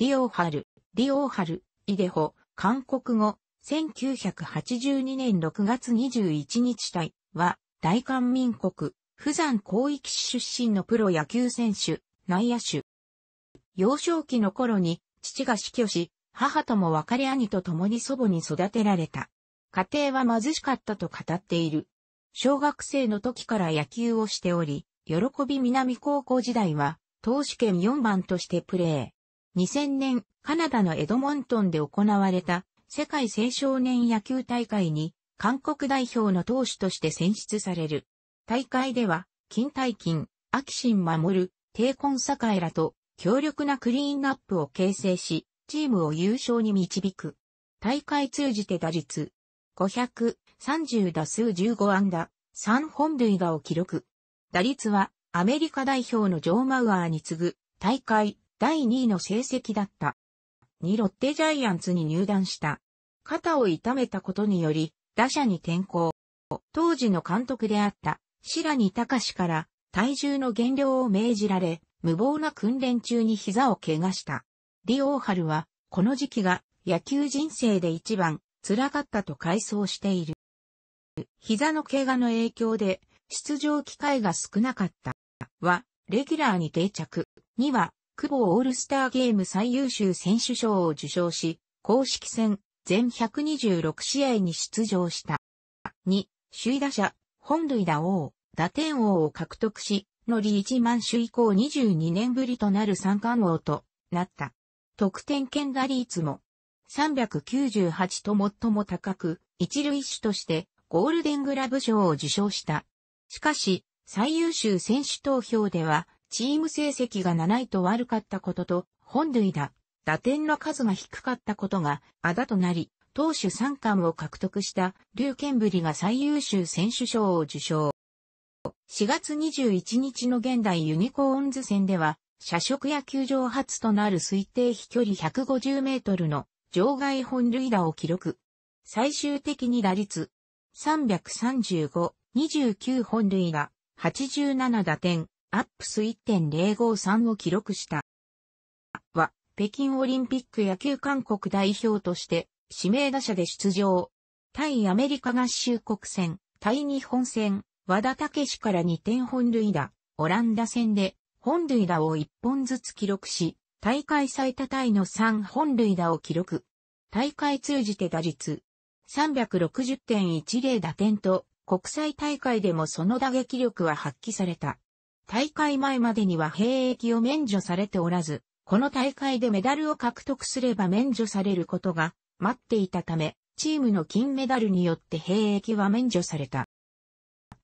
リオーハル、リオーハル、イデホ、韓国語、1982年6月21日隊は、大韓民国、釜山広域市出身のプロ野球選手、内野手。幼少期の頃に、父が死去し、母とも別れ兄と共に祖母に育てられた。家庭は貧しかったと語っている。小学生の時から野球をしており、喜び南高校時代は、投手権4番としてプレー。2000年、カナダのエドモントンで行われた世界青少年野球大会に韓国代表の投手として選出される。大会では、金大金、アキシン守、低根栄らと強力なクリーンアップを形成し、チームを優勝に導く。大会通じて打率5 30打数15安打、3本塁打を記録。打率はアメリカ代表のジョー・マウアーに次ぐ大会第2位の成績だった。2ロッテジャイアンツに入団した。肩を痛めたことにより、打者に転向。当時の監督であった、白木隆から体重の減量を命じられ、無謀な訓練中に膝を怪我した。李王春は、この時期が野球人生で一番辛かったと回想している。膝の怪我の影響で出場機会が少なかった。は、レギュラーに定着。には、久保オールスターゲーム最優秀選手賞を受賞し、公式戦全126試合に出場した。2、首位打者、本塁打王、打点王を獲得し、のリ一万首以降22年ぶりとなる三冠王となった。得点圏打率も398と最も高く、一塁手としてゴールデングラブ賞を受賞した。しかし、最優秀選手投票では、チーム成績が7位と悪かったことと、本塁打、打点の数が低かったことが、あだとなり、投手三冠を獲得したリューケンブリが最優秀選手賞を受賞。4月21日の現代ユニコーンズ戦では、社食野球場初となる推定飛距離150メートルの場外本塁打を記録。最終的に打率335、29本塁打、87打点、アップス1.053を記録した。は、北京オリンピック野球韓国代表として、指名打者で出場。対アメリカ合衆国戦、対日本戦、和田武史から2点本塁打、オランダ戦で本塁打を1本ずつ記録し、大会最多タイの3本塁打を記録。大会通じて打率360.10打点と、国際大会でもその打撃力は発揮された。大会前までには兵役を免除されておらず、この大会でメダルを獲得すれば免除されることが待っていたため、チームの金メダルによって兵役は免除された。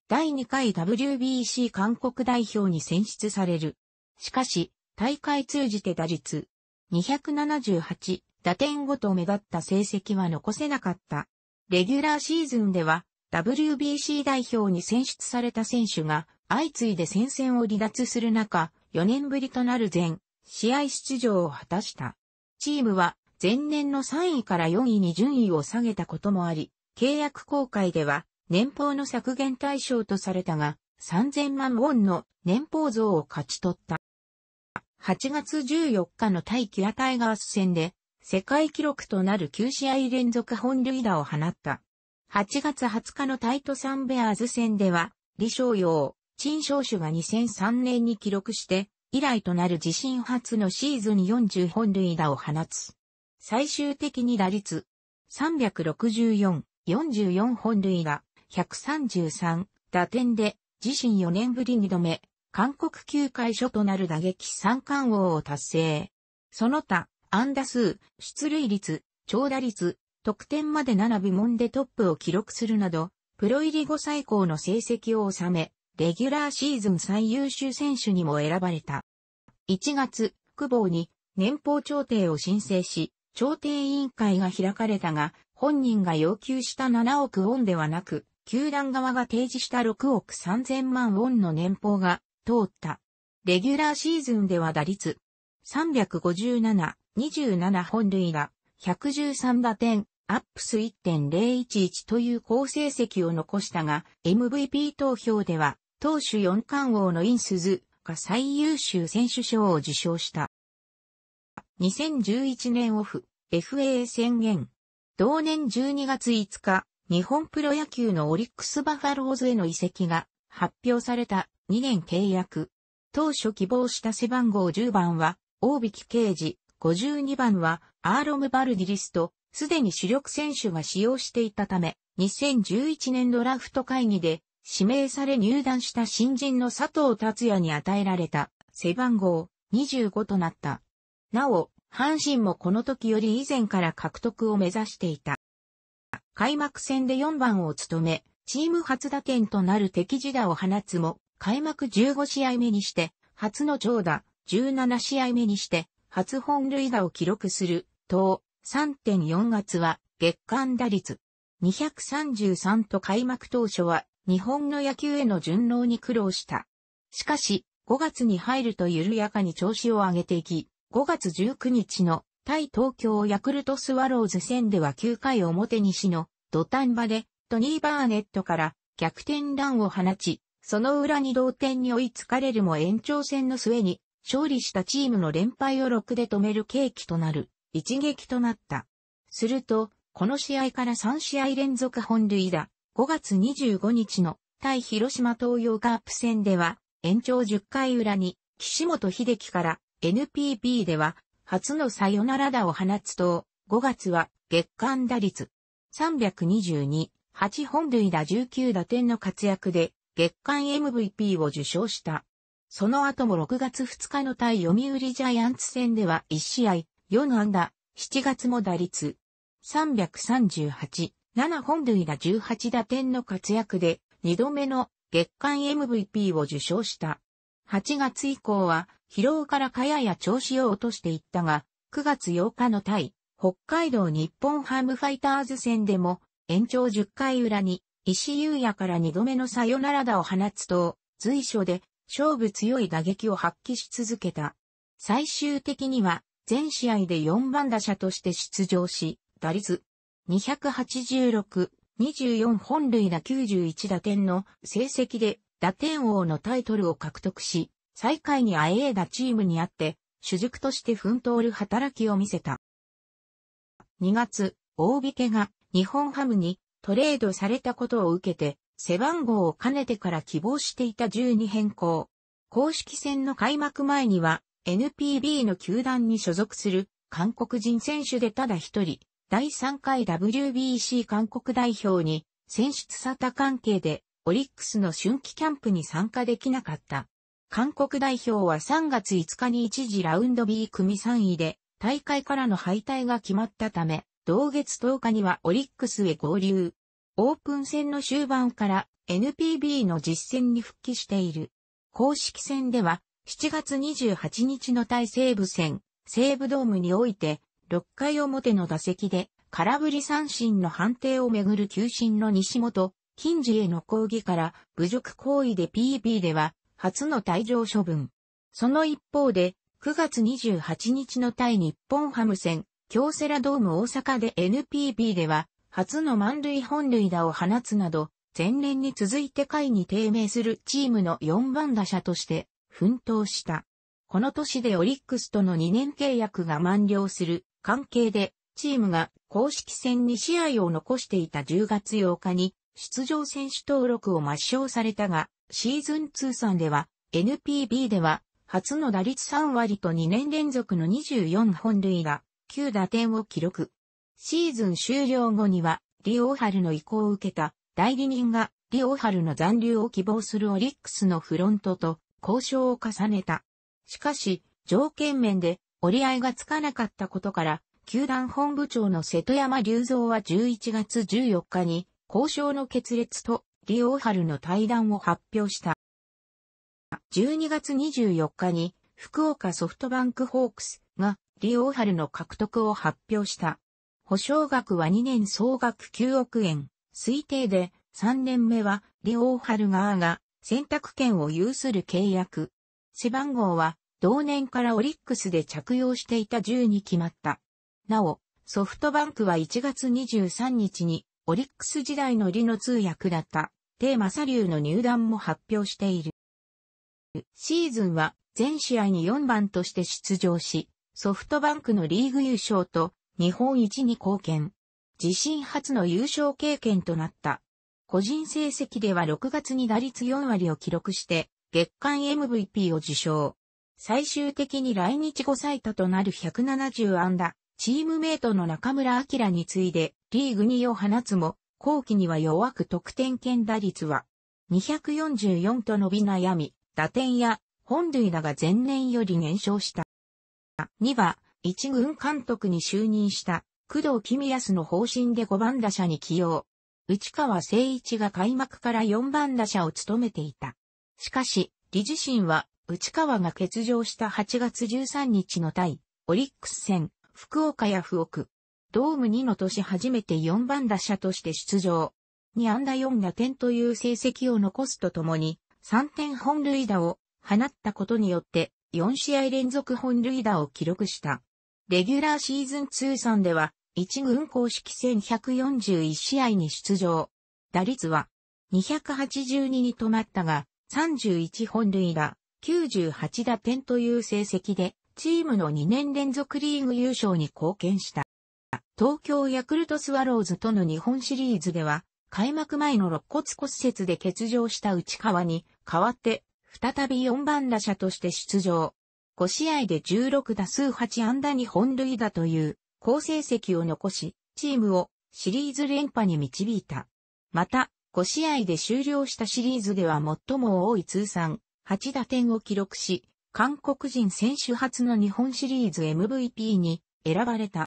第2回 WBC 韓国代表に選出される。しかし、大会通じて打率278打点ごと目立った成績は残せなかった。レギュラーシーズンでは WBC 代表に選出された選手が相次いで戦線を離脱する中、4年ぶりとなる全試合出場を果たした。チームは前年の3位から4位に順位を下げたこともあり、契約公開では年俸の削減対象とされたが、3000万ウォンの年俸増を勝ち取った。8月14日の対キラタイガース戦で、世界記録となる9試合連続本塁打を放った。8月20日のタイトサンベアーズ戦では、李翔陽、陳少主が2003年に記録して、以来となる自身初のシーズン40本塁打を放つ。最終的に打率364、44本塁打、133打点で自身4年ぶり2度目、韓国球界初となる打撃三冠王を達成。その他、安打数、出塁率、長打率、得点まで7部門でトップを記録するなど、プロ入り後最高の成績を収め、レギュラーシーズン最優秀選手にも選ばれた。1月、久保に年俸調停を申請し、調停委員会が開かれたが、本人が要求した7億ウォンではなく、球団側が提示した6億3000万ウォンの年俸が通った。レギュラーシーズンでは打率357、27本塁打、113打点、アップス1.011という好成績を残したが、MVP 投票では投手四冠王のインスズが最優秀選手賞を受賞した。2011年オフ、FA 宣言。同年12月5日、日本プロ野球のオリックスバファローズへの移籍が発表された2年契約。当初希望した背番号10番は、大引刑事、52番は、アーロム・バルディリスト、すでに主力選手が使用していたため、2011年ドラフト会議で指名され入団した新人の佐藤達也に与えられた背番号25となった。なお、阪神もこの時より以前から獲得を目指していた。開幕戦で4番を務め、チーム初打点となる敵地打を放つも、開幕15試合目にして、初の長打、17試合目にして、初本塁打を記録する、等、3.4月は、月間打率、233と開幕当初は日本の野球への順応に苦労した。しかし、5月に入ると緩やかに調子を上げていき、5月19日の対東京ヤクルトスワローズ戦では9回表西の土壇場でトニー・バーネットから逆転乱を放ち、その裏に同点に追いつかれるも延長戦の末に勝利したチームの連敗を6で止める契機となる一撃となった。すると、この試合から3試合連続本塁打、5月25日の対広島東洋カープ戦では延長10回裏に岸本秀樹から NPB では初のサヨナラ打を放つと5月は月間打率322、8本塁打19打点の活躍で月間 MVP を受賞した。その後も6月2日の対読売ジャイアンツ戦では1試合4安打、7月も打率338、7本塁打18打点の活躍で、2度目の月間 MVP を受賞した。8月以降は、疲労からやや調子を落としていったが、9月8日の対、北海道日本ハムファイターズ戦でも、延長10回裏に、石優也から2度目のサヨナラ打を放つと、随所で勝負強い打撃を発揮し続けた。最終的には、全試合で4番打者として出場し、打率286、24本塁打91打点の成績で打点王のタイトルを獲得し、最下位にあえいだチームにあって、主軸として奮闘る働きを見せた。2月、大引けが日本ハムにトレードされたことを受けて、背番号を兼ねてから希望していた10に変更。公式戦の開幕前には NPB の球団に所属する韓国人選手でただ一人、第3回 WBC 韓国代表に選出さた関係でオリックスの春季キャンプに参加できなかった。韓国代表は3月5日に一時ラウンド B 組3位で大会からの敗退が決まったため、同月10日にはオリックスへ合流。オープン戦の終盤から NPB の実戦に復帰している。公式戦では7月28日の対西部戦、西部ドームにおいて6回表の打席で空振り三振の判定をめぐる球審の西本、近次への抗議から侮辱行為で PB では初の退場処分。その一方で、9月28日の対日本ハム戦、京セラドーム大阪で NPB では、初の満塁本塁打を放つなど、前年に続いて会に低迷するチームの4番打者として奮闘した。この年でオリックスとの2年契約が満了する関係で、チームが公式戦に試合を残していた10月8日に、出場選手登録を抹消されたが、シーズン通算では、NPB では、初の打率3割と2年連続の24本塁打、9打点を記録。シーズン終了後には、リオハルの意向を受けた代理人がリオハルの残留を希望するオリックスのフロントと交渉を重ねた。しかし、条件面で折り合いがつかなかったことから、球団本部長の瀬戸山隆三は11月14日に、交渉の決裂と、リオーハルの対談を発表した。12月24日に、福岡ソフトバンクホークスが、リオーハルの獲得を発表した。保証額は2年総額9億円、推定で、3年目は、リオーハル側が、選択権を有する契約。背番号は同年からオリックスで着用していた10に決まった。なお、ソフトバンクは1月23日に、オリックス時代の理の通訳だった、テーマサリューの入団も発表している。シーズンは、全試合に4番として出場し、ソフトバンクのリーグ優勝と、日本一に貢献。自身初の優勝経験となった。個人成績では6月に打率4割を記録して、月間 MVP を受賞。最終的に来日後最多となる170安打、チームメイトの中村明に次いでリーグ2位を放つも、後期には弱く得点圏打率は244と伸び悩み、打点や本塁打が前年より減少した。2は、一軍監督に就任した工藤公康の方針で5番打者に起用。内川誠一が開幕から4番打者を務めていた。しかし、理自身は内川が欠場した8月13日の対、オリックス戦、福岡や福岡、ドーム2の年初めて4番打者として出場。2安打4打点という成績を残すとともに、3点本塁打を放ったことによって、4試合連続本塁打を記録した。レギュラーシーズン通算では、1軍公式戦141試合に出場。打率は、282に止まったが、31本塁打、98打点という成績で、チームの2年連続リーグ優勝に貢献した。東京ヤクルトスワローズとの日本シリーズでは、開幕前の肋骨骨折で欠場した内川に代わって、再び4番打者として出場。5試合で16打数8安打に本塁打という好成績を残し、チームをシリーズ連覇に導いた。また、5試合で終了したシリーズでは最も多い通算8打点を記録し、韓国人選手初の日本シリーズ MVP に選ばれた。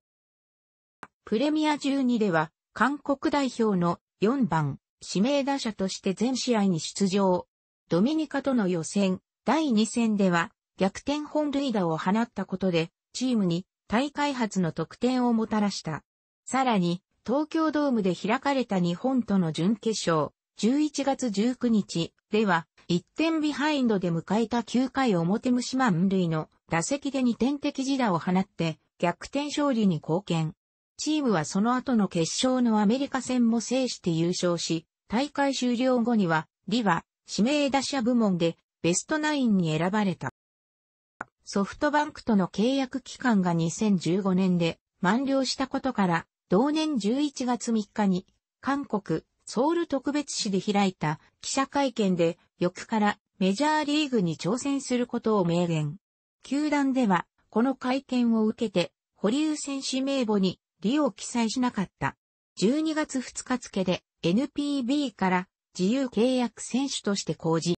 プレミア12では、韓国代表の4番、指名打者として全試合に出場。ドミニカとの予選、第2戦では、逆転本塁打を放ったことで、チームに大会初の得点をもたらした。さらに、東京ドームで開かれた日本との準決勝、11月19日では、1点ビハインドで迎えた9回表虫満塁の打席で2点的自打を放って逆転勝利に貢献。チームはその後の決勝のアメリカ戦も制して優勝し、大会終了後には、リは指名打者部門でベストナインに選ばれた。ソフトバンクとの契約期間が2015年で満了したことから、同年11月3日に、韓国、ソウル特別市で開いた記者会見で、翌からメジャーリーグに挑戦することを明言。球団では、この会見を受けて、堀留選手名簿に、理を記載しなかった。12月2日付で NPB から自由契約選手として公示。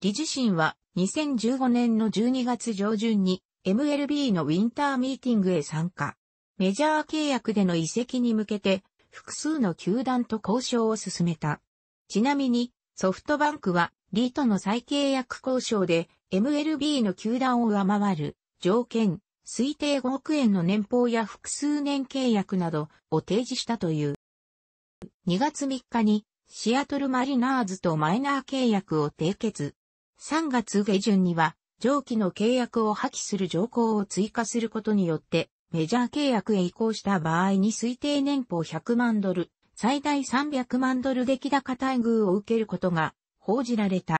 理自身は2015年の12月上旬に MLB のウィンターミーティングへ参加。メジャー契約での移籍に向けて複数の球団と交渉を進めた。ちなみに、ソフトバンクは、リーとの再契約交渉で、MLB の球団を上回る、条件、推定5億円の年俸や複数年契約などを提示したという。2月3日に、シアトルマリナーズとマイナー契約を締結。3月下旬には、上記の契約を破棄する条項を追加することによって、メジャー契約へ移行した場合に推定年俸100万ドル、最大300万ドル出来高待遇を受けることが報じられた。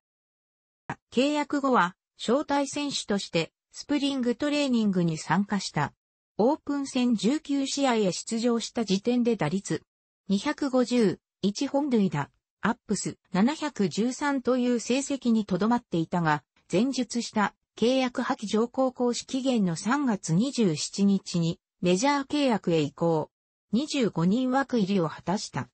契約後は、招待選手としてスプリングトレーニングに参加した。オープン戦19試合へ出場した時点で打率250、1本塁打、アップス713という成績にとどまっていたが、前述した契約破棄条項行使期限の3月27日にメジャー契約へ移行。25人枠入りを果たした。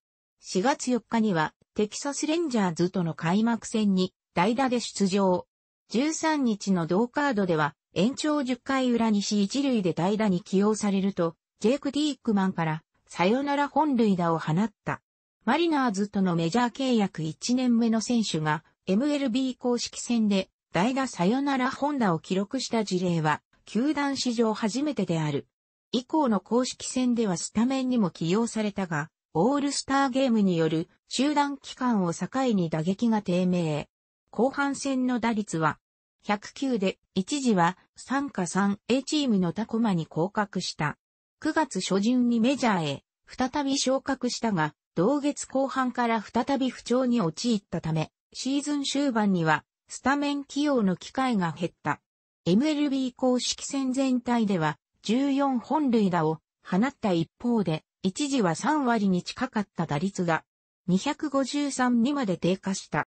4月4日にはテキサスレンジャーズとの開幕戦に代打で出場。13日の同カードでは延長10回裏西一塁で代打に起用されると、ジェイク・ディークマンからサヨナラ本塁打を放った。マリナーズとのメジャー契約1年目の選手が MLB 公式戦で代打サヨナラ本打を記録した事例は、球団史上初めてである。以降の公式戦ではスタメンにも起用されたが、オールスターゲームによる中断期間を境に打撃が低迷。後半戦の打率は、109で一時は3か 3A チームのタコマに降格した。9月初旬にメジャーへ再び昇格したが、同月後半から再び不調に陥ったため、シーズン終盤にはスタメン起用の機会が減った。MLB 公式戦全体では14本塁打を放った一方で、一時は3割に近かった打率が253にまで低下した。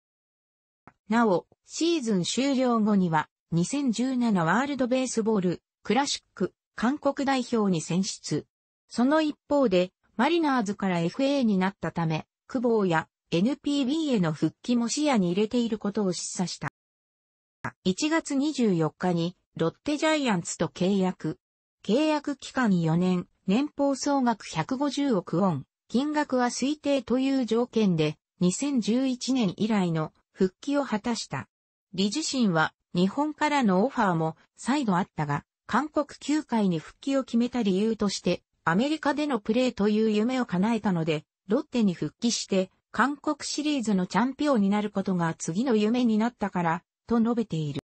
なお、シーズン終了後には2017ワールドベースボールクラシック韓国代表に選出。その一方で、マリナーズから FA になったため、久保や NPB への復帰も視野に入れていることを示唆した。1月24日にロッテジャイアンツと契約。契約期間4年、年俸総額150億ウォン、金額は推定という条件で、2011年以来の復帰を果たした。理事身は日本からのオファーも再度あったが、韓国球界に復帰を決めた理由として、アメリカでのプレーという夢を叶えたので、ロッテに復帰して、韓国シリーズのチャンピオンになることが次の夢になったから、と述べている。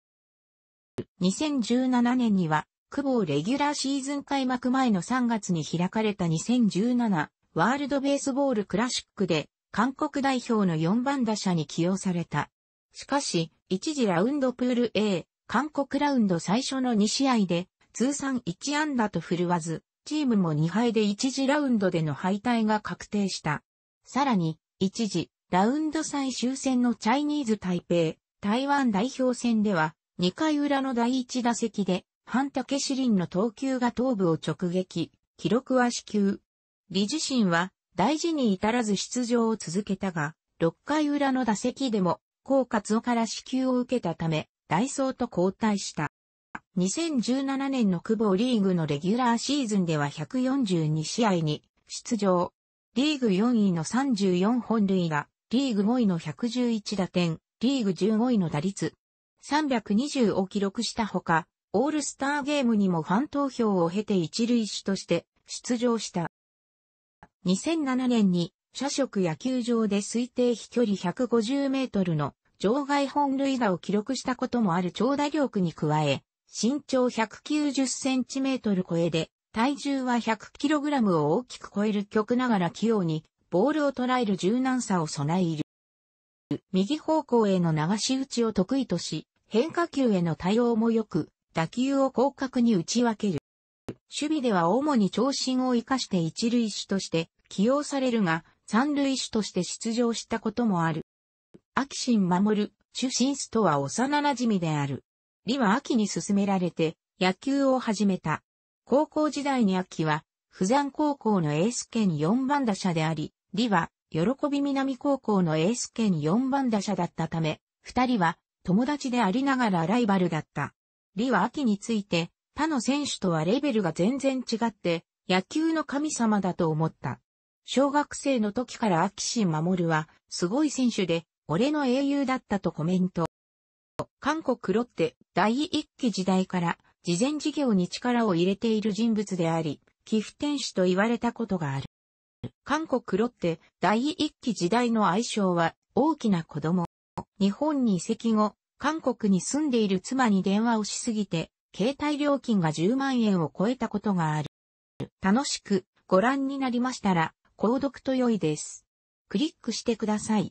2017年には、久保レギュラーシーズン開幕前の3月に開かれた2017ワールドベースボールクラシックで韓国代表の4番打者に起用された。しかし、一時ラウンドプール A、韓国ラウンド最初の2試合で通算1安打と振るわず、チームも2敗で一時ラウンドでの敗退が確定した。さらに、一時、ラウンド最終戦のチャイニーズ台北台湾代表戦では、2回裏の第1打席で、半竹志林の投球が頭部を直撃、記録は死球。李自身は、大事に至らず出場を続けたが、6回裏の打席でも、高活夫から支給を受けたため、ダイソーと交代した。2017年の久保リーグのレギュラーシーズンでは142試合に出場。リーグ4位の34本塁打、リーグ5位の111打点、リーグ15位の打率、320を記録したほか、オールスターゲームにもファン投票を経て一塁手として出場した。2007年に、社食野球場で推定飛距離150メートルの場外本塁打を記録したこともある長打力に加え、身長190センチメートル超えで、体重は100キログラムを大きく超える曲ながら器用に、ボールを捉える柔軟さを備える。右方向への流し打ちを得意とし、変化球への対応も良く、打球を広角に打ち分ける。守備では主に長身を生かして一塁手として起用されるが、三塁手として出場したこともある。秋新守、る、主審スとは幼馴染である。李は秋に勧められて野球を始めた。高校時代に秋は、富山高校のエース兼4番打者であり、李は喜び南高校のエース兼4番打者だったため、二人は友達でありながらライバルだった。李は秋について、他の選手とはレベルが全然違って、野球の神様だと思った。小学生の時から秋心守は、すごい選手で、俺の英雄だったとコメント。韓国ロッテ第一期時代から事前事業に力を入れている人物であり、寄付天使と言われたことがある。韓国ロッテ第一期時代の愛称は大きな子供。日本に移籍後、韓国に住んでいる妻に電話をしすぎて、携帯料金が10万円を超えたことがある。楽しくご覧になりましたら、購読と良いです。クリックしてください。